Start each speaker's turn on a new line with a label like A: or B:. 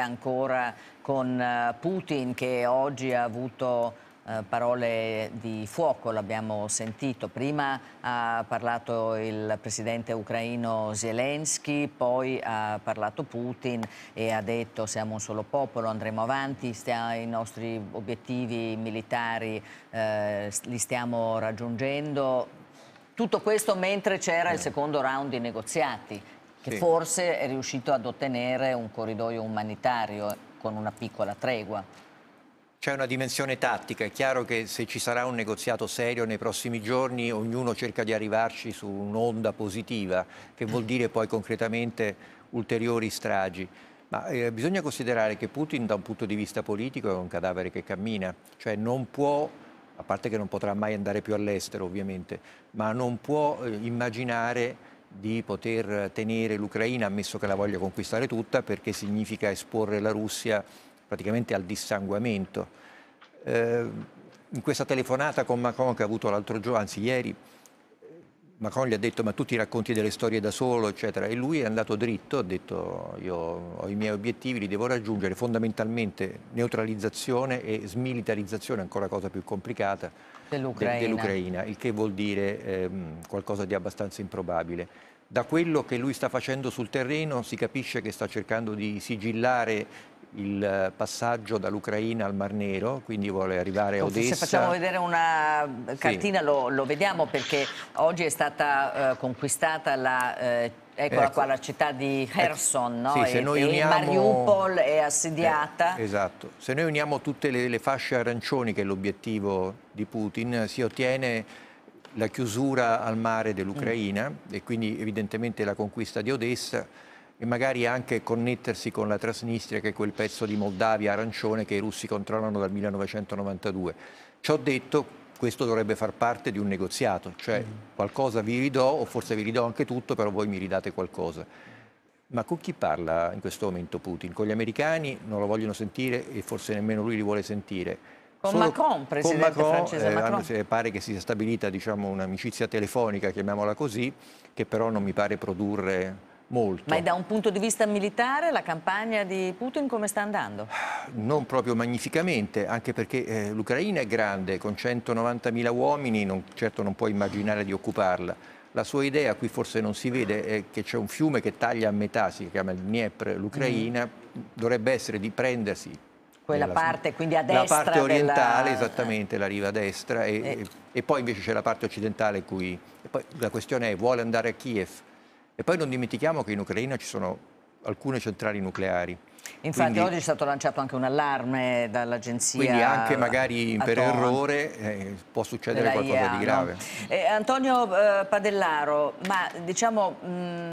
A: ancora con eh, Putin che oggi ha avuto eh, parole di fuoco, l'abbiamo sentito. Prima ha parlato il presidente ucraino Zelensky, poi ha parlato Putin e ha detto siamo un solo popolo, andremo avanti, i nostri obiettivi militari eh, li stiamo raggiungendo. Tutto questo mentre c'era il secondo round di negoziati che sì. forse è riuscito ad ottenere un corridoio umanitario con una piccola tregua.
B: C'è una dimensione tattica, è chiaro che se ci sarà un negoziato serio nei prossimi giorni ognuno cerca di arrivarci su un'onda positiva, che vuol dire poi concretamente ulteriori stragi. Ma eh, bisogna considerare che Putin da un punto di vista politico è un cadavere che cammina, cioè non può, a parte che non potrà mai andare più all'estero ovviamente, ma non può eh, immaginare di poter tenere l'Ucraina, ammesso che la voglia conquistare tutta, perché significa esporre la Russia praticamente al dissanguamento. Eh, in questa telefonata con Macron che ha avuto l'altro giorno, anzi ieri, Macron gli ha detto ma tu ti racconti delle storie da solo eccetera e lui è andato dritto, ha detto io ho i miei obiettivi, li devo raggiungere fondamentalmente neutralizzazione e smilitarizzazione, ancora cosa più complicata, dell'Ucraina, dell il che vuol dire ehm, qualcosa di abbastanza improbabile. Da quello che lui sta facendo sul terreno si capisce che sta cercando di sigillare il passaggio dall'Ucraina al Mar Nero, quindi vuole arrivare a Odessa. Se facciamo vedere
A: una cartina sì. lo, lo, vediamo perché oggi è stata eh, conquistata la... Eh, Eccola ecco. qua, la città di ecco. Kherson, ecco. sì, e, uniamo... Mariupol è assediata. Eh,
B: esatto, se noi uniamo tutte le, le fasce arancioni, che è l'obiettivo di Putin, si ottiene la chiusura al mare dell'Ucraina mm. e quindi evidentemente la conquista di Odessa, e magari anche connettersi con la Trasnistria che è quel pezzo di Moldavia arancione che i russi controllano dal 1992. Ciò detto, questo dovrebbe far parte di un negoziato, cioè mm. qualcosa vi ridò o forse vi ridò anche tutto, però voi mi ridate qualcosa. Ma con chi parla in questo momento Putin? Con gli americani non lo vogliono sentire e forse nemmeno lui li vuole sentire. Con Solo Macron, presidente con Macron, francese eh, Macron. Eh, pare che si sia stabilita diciamo, un'amicizia telefonica, chiamiamola così, che però non mi pare produrre Molto.
A: Ma da un punto di vista militare la campagna di Putin come sta andando?
B: Non proprio magnificamente, anche perché eh, l'Ucraina è grande, con 190.000 uomini non, certo non puoi immaginare di occuparla. La sua idea, qui forse non si vede, è che c'è un fiume che taglia a metà, si chiama il Dniepr, l'Ucraina, mm. dovrebbe essere di prendersi quella della, parte
A: quindi a destra la parte orientale della...
B: esattamente la riva destra e, eh. e... e poi invece c'è la parte occidentale cui poi la questione è vuole andare a Kiev e poi non dimentichiamo che in Ucraina ci sono alcune centrali nucleari. Infatti quindi, oggi è
A: stato lanciato anche un allarme dall'agenzia. Quindi anche magari per Atom.
B: errore eh, può succedere qualcosa IA, di grave. No?
A: Eh, Antonio eh, Padellaro, ma diciamo... Mh... Mm,